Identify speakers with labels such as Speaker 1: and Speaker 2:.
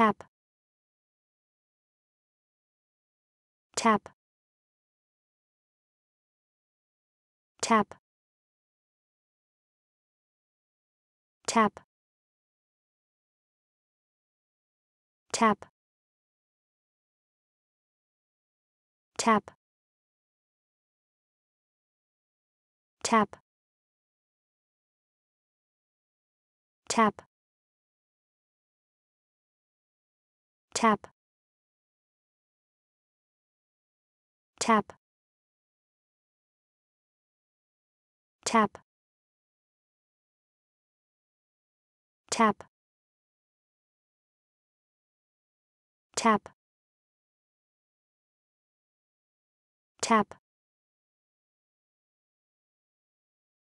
Speaker 1: tap tap tap tap tap tap tap tap tap tap tap tap tap tap